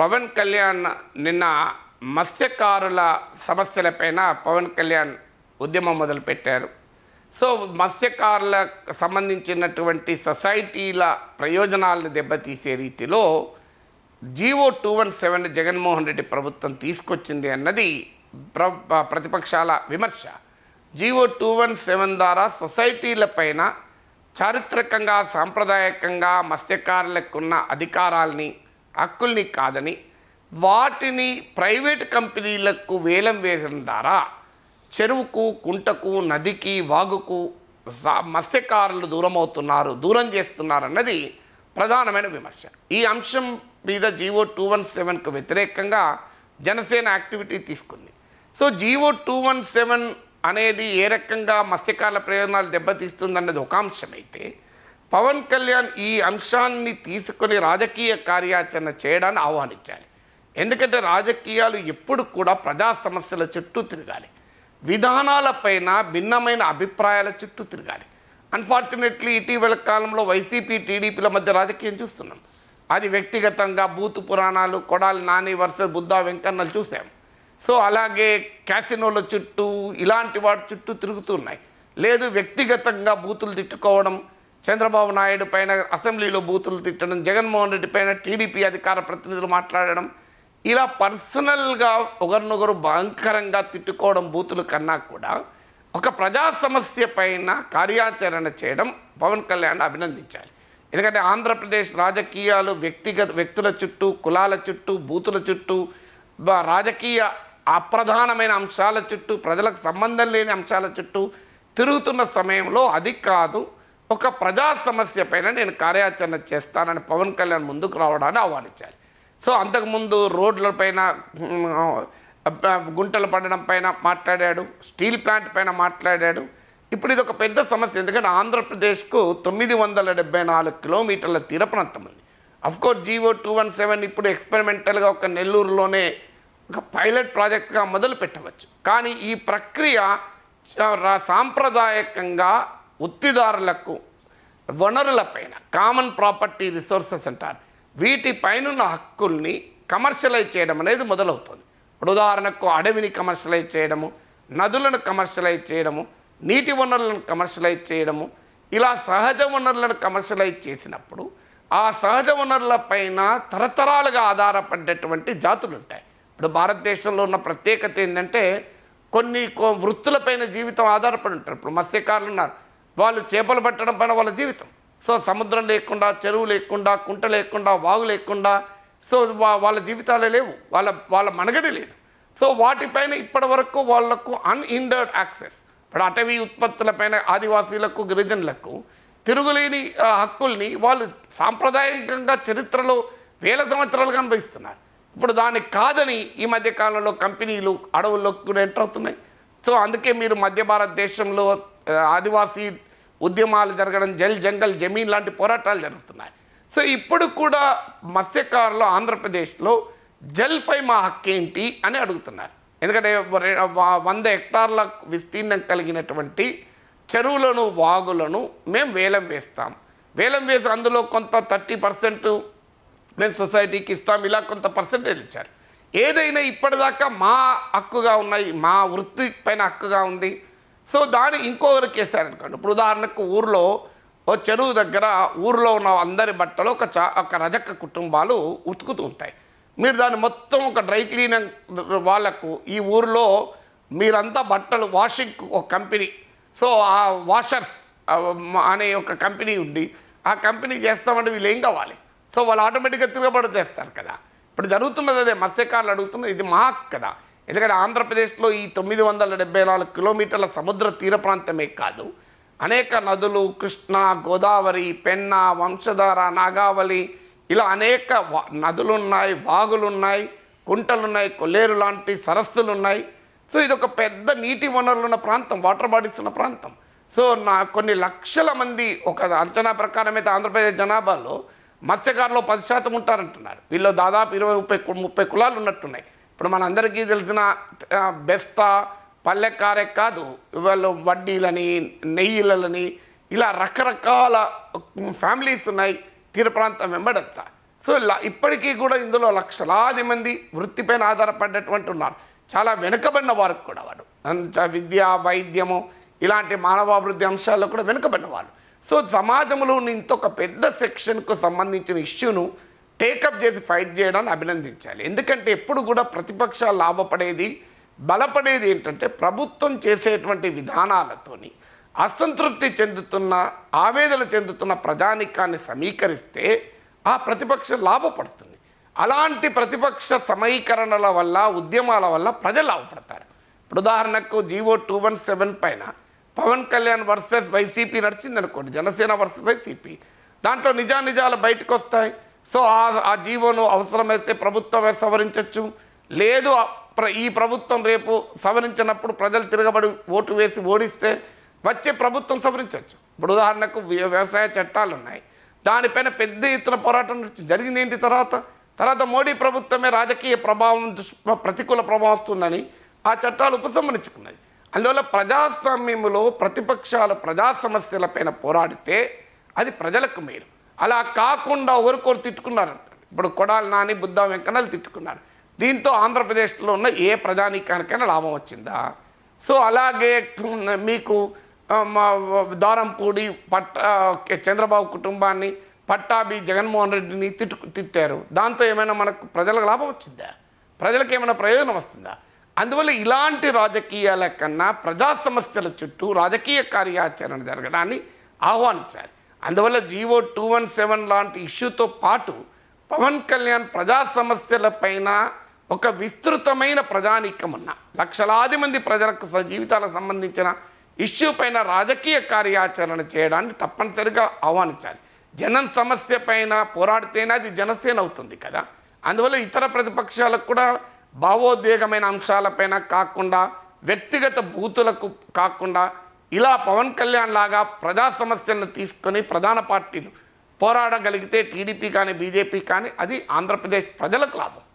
పవన్ కళ్యాణ్ నిన్న మత్స్యకారుల సమస్యలపైన పవన్ కళ్యాణ్ ఉద్యమం మొదలుపెట్టారు సో మత్స్యకారులకు సంబంధించినటువంటి సొసైటీల ప్రయోజనాలను దెబ్బతీసే రీతిలో G O two one seven Jaganmohan Reddy ప్రభుత్వం తీసుకొచ్చింది అన్నది ప్రతిపక్షాల విమర్శ జీవో టూ వన్ సెవెన్ ద్వారా సొసైటీలపైన చారిత్రకంగా సాంప్రదాయకంగా మత్స్యకారులకు ఉన్న అధికారాల్ని హక్కుల్ని కాదని వాటిని ప్రైవేట్ కంపెనీలకు వేలం వేసిన ద్వారా చెరువుకు కుంటకు నదికి వాగుకు మత్స్యకారులు దూరం అవుతున్నారు దూరం చేస్తున్నారు అన్నది ప్రధానమైన విమర్శ ఈ అంశం మీద జీవో టూ వన్ సెవెన్కు వ్యతిరేకంగా జనసేన యాక్టివిటీ తీసుకుంది so G O two one seven అనేది ఏ రకంగా మత్స్యకారుల ప్రయోజనాలు దెబ్బతీస్తుందన్నది ఒక అంశమైతే పవన్ కళ్యాణ్ ఈ అంశాన్ని తీసుకొని రాజకీయ కార్యాచరణ చేయడాన్ని ఆహ్వానించాలి ఎందుకంటే రాజకీయాలు ఎప్పుడు కూడా ప్రజా సమస్యల చుట్టూ తిరగాలి విధానాలపైన భిన్నమైన అభిప్రాయాల చుట్టూ తిరగాలి అన్ఫార్చునేట్లీ ఇటీవల కాలంలో వైసీపీ టీడీపీల మధ్య రాజకీయం చూస్తున్నాం అది వ్యక్తిగతంగా బూతు పురాణాలు కొడాలి నాని వరుస బుద్ధా వెంకన్నలు చూసాం సో అలాగే క్యాసినోల చుట్టూ ఇలాంటి వాటి చుట్టూ తిరుగుతున్నాయి లేదు వ్యక్తిగతంగా బూతులు తిట్టుకోవడం చంద్రబాబు నాయుడు పైన అసెంబ్లీలో బూతులు తిట్టడం జగన్మోహన్ రెడ్డి పైన టీడీపీ అధికార ప్రతినిధులు మాట్లాడడం ఇలా పర్సనల్గా ఒకరినొకరు భయంకరంగా తిట్టుకోవడం బూతులు కన్నా కూడా ఒక ప్రజా సమస్య పైన కార్యాచరణ చేయడం పవన్ కళ్యాణ్ అభినందించాలి ఎందుకంటే ఆంధ్రప్రదేశ్ రాజకీయాలు వ్యక్తిగత వ్యక్తుల చుట్టూ కులాల చుట్టూ బూతుల చుట్టూ రాజకీయ అప్రధానమైన అంశాల చుట్టూ ప్రజలకు సంబంధం లేని అంశాల చుట్టూ తిరుగుతున్న సమయంలో అది కాదు ఒక ప్రజా సమస్య పైన నేను కార్యాచరణ చేస్తానని పవన్ కళ్యాణ్ ముందుకు రావడాన్ని ఆహ్వానించాలి సో అంతకుముందు రోడ్లపైన గుంటలు పడడం పైన మాట్లాడాడు స్టీల్ ప్లాంట్ పైన మాట్లాడాడు ఇప్పుడు ఇది ఒక పెద్ద సమస్య ఎందుకంటే ఆంధ్రప్రదేశ్కు తొమ్మిది వందల డెబ్బై నాలుగు కిలోమీటర్ల తీర ప్రాంతం ఉంది of course G O two one seven ఇప్పుడు ఎక్స్పెరిమెంటల్గా ఒక నెల్లూరులోనే ఒక పైలట్ ప్రాజెక్ట్గా మొదలు పెట్టవచ్చు కానీ ఈ ప్రక్రియ సాంప్రదాయకంగా ఉత్తిదారులకు వనరులపైన కామన్ ప్రాపర్టీ రిసోర్సెస్ అంటారు వీటిపైనున్న హక్కుల్ని కమర్షియలైజ్ చేయడం అనేది మొదలవుతుంది ఇప్పుడు ఉదాహరణకు అడవిని కమర్షియలైజ్ చేయడము నదులను కమర్షియలైజ్ చేయడము నీటి వనరులను కమర్షియలైజ్ చేయడము ఇలా సహజ వనరులను కమర్షియలైజ్ చేసినప్పుడు ఆ సహజ వనరుల పైన తరతరాలుగా ఆధారపడ్డటువంటి జాతులు ఉంటాయి ఇప్పుడు భారతదేశంలో ఉన్న ప్రత్యేకత ఏంటంటే కొన్ని వృత్తులపైన జీవితం ఆధారపడి ఉంటారు ఇప్పుడు మత్స్యకారులు ఉన్నారు వాళ్ళు చేపలు పట్టడం పైన వాళ్ళ జీవితం సో సముద్రం లేకుండా చెరువు లేకుండా కుంట లేకుండా వాగు లేకుండా సో వాళ్ళ జీవితాలు లేవు వాళ్ళ వాళ్ళ మనగడి లేదు సో వాటిపైన ఇప్పటి వరకు వాళ్లకు అన్ఇండర్డ్ యాక్సెస్ ఇప్పుడు అటవీ ఉత్పత్తులపైన ఆదివాసీలకు గిరిజనులకు తిరుగులేని హక్కుల్ని వాళ్ళు సాంప్రదాయకంగా చరిత్రలో వేల సంవత్సరాలుగా అనుభవిస్తున్నారు ఇప్పుడు దానికి కాదని ఈ మధ్య కాలంలో కంపెనీలు అడవుల్లోకి కూడా ఎంటర్ అవుతున్నాయి సో అందుకే మీరు మధ్య భారతదేశంలో ఆదివాసీ ఉద్యమాలు జరగడం జల్ జంగల్ జమీన్ లాంటి పోరాటాలు జరుగుతున్నాయి సో ఇప్పుడు కూడా మత్స్యకారులు ఆంధ్రప్రదేశ్లో జల్పై మా హక్కేంటి అని అడుగుతున్నారు ఎందుకంటే వంద హెక్టార్ల విస్తీర్ణం కలిగినటువంటి చెరువులను వాగులను మేము వేలం వేస్తాం వేలం వేసి అందులో కొంత థర్టీ పర్సెంట్ మేము సొసైటీకి ఇస్తాం ఇలా కొంత పర్సెంటేజ్ ఇచ్చారు ఏదైనా ఇప్పటిదాకా మా హక్కుగా ఉన్నాయి మా వృత్తి పైన హక్కుగా ఉంది సో దాన్ని ఇంకొకరికి వేశారనుకోండి ఇప్పుడు ఉదాహరణకు ఊర్లో ఓ చెరువు దగ్గర ఊర్లో ఉన్న అందరి బట్టలు ఒక చా ఒక రజక కుటుంబాలు ఉతుకుతూ ఉంటాయి మీరు దాన్ని మొత్తం ఒక డ్రై క్లీనర్ వాళ్ళకు ఈ ఊర్లో మీరంతా బట్టలు వాషింగ్ ఒక కంపెనీ సో ఆ వాషర్స్ అనే ఒక కంపెనీ ఉండి ఆ కంపెనీ చేస్తామంటే వీళ్ళు ఏం కావాలి సో వాళ్ళు ఆటోమేటిక్గా తిరగబడి చేస్తారు కదా ఇప్పుడు జరుగుతున్నది అదే మత్స్యకారులు అడుగుతున్నది ఇది మాకు కదా ఎందుకంటే ఆంధ్రప్రదేశ్లో ఈ తొమ్మిది వందల డెబ్బై నాలుగు కిలోమీటర్ల సముద్ర తీర ప్రాంతమే కాదు అనేక నదులు కృష్ణ గోదావరి పెన్న వంశధార నాగావళి ఇలా అనేక నదులు ఉన్నాయి వాగులు ఉన్నాయి కుంటలు ఉన్నాయి కొల్లేరు లాంటి సరస్సులు ఉన్నాయి సో ఇది ఒక పెద్ద నీటి వనరులు ఉన్న ప్రాంతం వాటర్ బాడీస్ ఉన్న ప్రాంతం సో నా కొన్ని లక్షల మంది ఒక అంచనా ప్రకారం అయితే ఆంధ్రప్రదేశ్ జనాభాలో మత్స్యకారులు పది శాతం ఉంటారంటున్నారు వీళ్ళు దాదాపు ఇరవై ముప్పై ముప్పై కులాలు ఉన్నట్టున్నాయి ఇప్పుడు మనందరికీ తెలిసిన బెస్తా పల్లెకారే కాదు ఇవాళ వడ్డీలని నెయ్యిలని ఇలా రకరకాల ఫ్యామిలీస్ ఉన్నాయి తీర ప్రాంతం వెంబడంతా సో ఇప్పటికీ కూడా ఇందులో లక్షలాది మంది వృత్తిపైన ఆధారపడ్డటువంటి ఉన్నారు చాలా వెనుకబడిన వారు కూడా వారు విద్య వైద్యము ఇలాంటి మానవాభివృద్ధి అంశాల్లో కూడా వెనుకబడిన వారు సో సమాజంలో ఇంత ఒక పెద్ద సెక్షన్కు సంబంధించిన ఇష్యూను టేకప్ చేసి ఫైట్ చేయడాన్ని అభినందించాలి ఎందుకంటే ఎప్పుడు కూడా ప్రతిపక్షాలు లాభపడేది బలపడేది ఏంటంటే ప్రభుత్వం చేసేటువంటి విధానాలతోని అసంతృప్తి చెందుతున్న ఆవేదన చెందుతున్న ప్రజానికాన్ని సమీకరిస్తే ఆ ప్రతిపక్షం లాభపడుతుంది అలాంటి ప్రతిపక్ష సమీకరణల వల్ల ఉద్యమాల వల్ల ప్రజలు లాభపడతారు ఇప్పుడు ఉదాహరణకు జీవో టూ వన్ సెవెన్ పైన పవన్ కళ్యాణ్ వర్సెస్ వైసీపీ నడిచిందనుకోండి జనసేన వర్సెస్ వైసీపీ దాంట్లో నిజానిజాలు బయటకు వస్తాయి సో ఆ జీవోను అవసరమైతే ప్రభుత్వమే సవరించవచ్చు లేదు ఈ ప్రభుత్వం రేపు సవరించినప్పుడు ప్రజలు తిరగబడి ఓటు వేసి ఓడిస్తే వచ్చే ప్రభుత్వం సవరించవచ్చు ఇప్పుడు ఉదాహరణకు వ్యవసాయ చట్టాలు ఉన్నాయి దానిపైన పెద్ద ఎత్తున పోరాటం జరిగింది ఏంటి తర్వాత తర్వాత మోడీ ప్రభుత్వమే రాజకీయ ప్రభావం ప్రతికూల ప్రభావం వస్తుందని ఆ చట్టాలు ఉపసంహరించుకున్నాయి అందువల్ల ప్రజాస్వామ్యంలో ప్రతిపక్షాలు ప్రజా సమస్యలపైన పోరాడితే అది ప్రజలకు మేలు అలా కాకుండా ఒకరికొరు తిట్టుకున్నారు ఇప్పుడు కొడాలి నాని బుద్ధ వెంకన్నలు తిట్టుకున్నారు దీంతో ఆంధ్రప్రదేశ్లో ఉన్న ఏ ప్రజానీకానికైనా లాభం వచ్చిందా సో అలాగే మీకు దారంపూడి పట్ట చంద్రబాబు కుటుంబాన్ని పట్టాభి జగన్మోహన్ రెడ్డిని తిట్టు తిట్టారు దాంతో ఏమైనా మనకు ప్రజలకు లాభం వచ్చిందా ప్రజలకు ఏమైనా ప్రయోజనం వస్తుందా అందువల్ల ఇలాంటి రాజకీయాల కన్నా ప్రజా సమస్యల చుట్టూ రాజకీయ కార్యాచరణ జరగడాన్ని ఆహ్వానించాలి అందువల్ల జీవో టూ వన్ సెవెన్ లాంటి ఇష్యూతో పాటు పవన్ కళ్యాణ్ ప్రజా సమస్యలపైన ఒక విస్తృతమైన ప్రజానీకం ఉన్న లక్షలాది మంది ప్రజలకు జీవితాలకు సంబంధించిన ఇష్యూ పైన రాజకీయ కార్యాచరణ చేయడాన్ని తప్పనిసరిగా ఆహ్వానించాలి జనం సమస్య పైన పోరాడితేనే అది జనసేన అవుతుంది కదా అందువల్ల ఇతర ప్రతిపక్షాలకు కూడా భావోద్వేగమైన అంశాలపైన కాకుండా వ్యక్తిగత బూతులకు కాకుండా ఇలా పవన్ కళ్యాణ్ లాగా ప్రజా సమస్యలను తీసుకొని ప్రధాన పార్టీలు పోరాడగలిగితే టీడీపీ కానీ బీజేపీ కానీ అది ఆంధ్రప్రదేశ్ ప్రజలకు లాభం